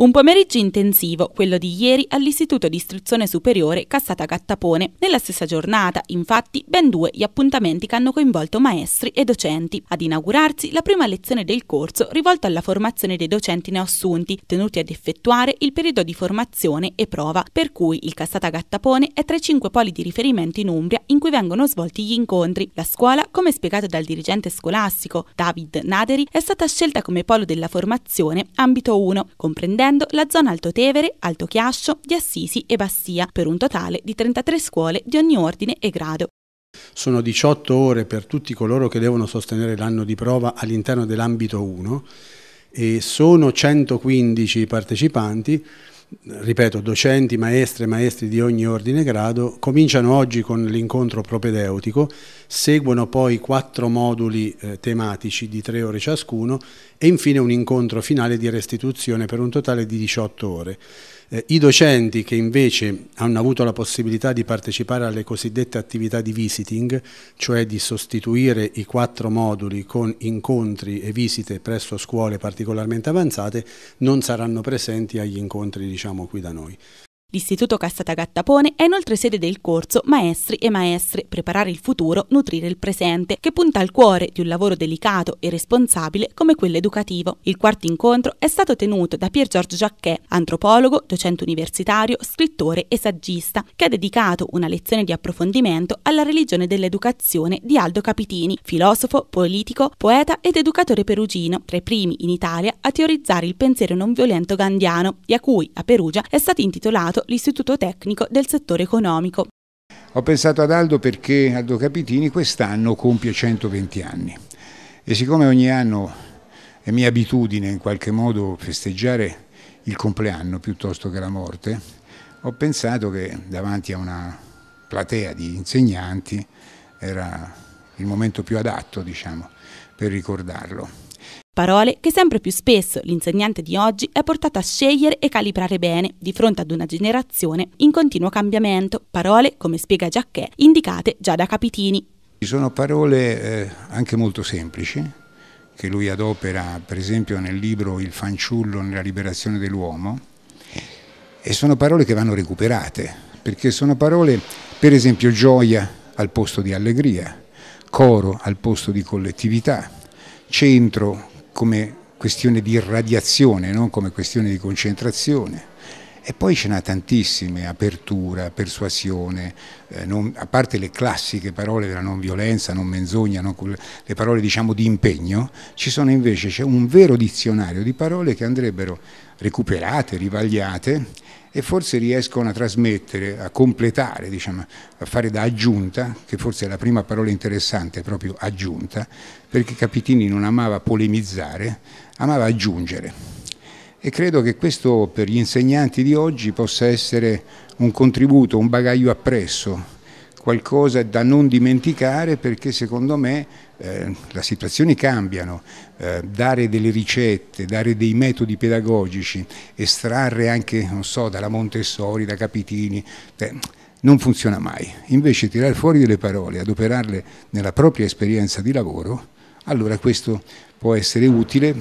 Un pomeriggio intensivo, quello di ieri, all'Istituto di Istruzione Superiore Cassata Gattapone. Nella stessa giornata, infatti, ben due gli appuntamenti che hanno coinvolto maestri e docenti. Ad inaugurarsi la prima lezione del corso rivolto alla formazione dei docenti neoassunti, tenuti ad effettuare il periodo di formazione e prova, per cui il Cassata Gattapone è tra i cinque poli di riferimento in Umbria in cui vengono svolti gli incontri. La scuola, come spiegato dal dirigente scolastico David Naderi, è stata scelta come polo della formazione ambito 1, comprendendo comprendendo la zona Alto Tevere, Alto Chiascio, di Assisi e Bastia, per un totale di 33 scuole di ogni ordine e grado. Sono 18 ore per tutti coloro che devono sostenere l'anno di prova all'interno dell'ambito 1 e sono 115 partecipanti ripeto, docenti, maestre, maestri di ogni ordine e grado, cominciano oggi con l'incontro propedeutico, seguono poi quattro moduli eh, tematici di tre ore ciascuno e infine un incontro finale di restituzione per un totale di 18 ore. Eh, I docenti che invece hanno avuto la possibilità di partecipare alle cosiddette attività di visiting, cioè di sostituire i quattro moduli con incontri e visite presso scuole particolarmente avanzate, non saranno presenti agli incontri diciamo, qui da noi. L'Istituto Cassata Gattapone è inoltre sede del corso Maestri e Maestre Preparare il futuro, nutrire il presente, che punta al cuore di un lavoro delicato e responsabile come quello educativo. Il quarto incontro è stato tenuto da Pier Giorgio Jacquet, antropologo, docente universitario, scrittore e saggista, che ha dedicato una lezione di approfondimento alla religione dell'educazione di Aldo Capitini, filosofo, politico, poeta ed educatore perugino, tra i primi in Italia a teorizzare il pensiero non violento gandiano, e a cui a Perugia è stato intitolato fondato l'Istituto Tecnico del Settore Economico. Ho pensato ad Aldo perché Aldo Capitini quest'anno compie 120 anni e siccome ogni anno è mia abitudine in qualche modo festeggiare il compleanno piuttosto che la morte, ho pensato che davanti a una platea di insegnanti era il momento più adatto diciamo, per ricordarlo. Parole che sempre più spesso l'insegnante di oggi è portata a scegliere e calibrare bene di fronte ad una generazione in continuo cambiamento. Parole, come spiega Giacchè, indicate già da Capitini. Ci sono parole eh, anche molto semplici che lui adopera per esempio nel libro Il fanciullo nella liberazione dell'uomo e sono parole che vanno recuperate perché sono parole per esempio gioia al posto di allegria, coro al posto di collettività, centro come questione di irradiazione, non come questione di concentrazione. E poi ce n'ha tantissime, apertura, persuasione, eh, non, a parte le classiche parole della non violenza, non menzogna, non, le parole diciamo di impegno, ci sono invece, c'è un vero dizionario di parole che andrebbero recuperate, rivagliate e forse riescono a trasmettere, a completare, diciamo, a fare da aggiunta, che forse è la prima parola interessante, proprio aggiunta, perché Capitini non amava polemizzare, amava aggiungere e credo che questo per gli insegnanti di oggi possa essere un contributo, un bagaglio appresso, qualcosa da non dimenticare perché secondo me eh, le situazioni cambiano, eh, dare delle ricette, dare dei metodi pedagogici, estrarre anche, so, dalla Montessori, da Capitini, eh, non funziona mai. Invece tirare fuori delle parole, adoperarle nella propria esperienza di lavoro, allora questo può essere utile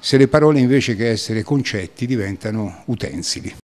se le parole invece che essere concetti diventano utensili.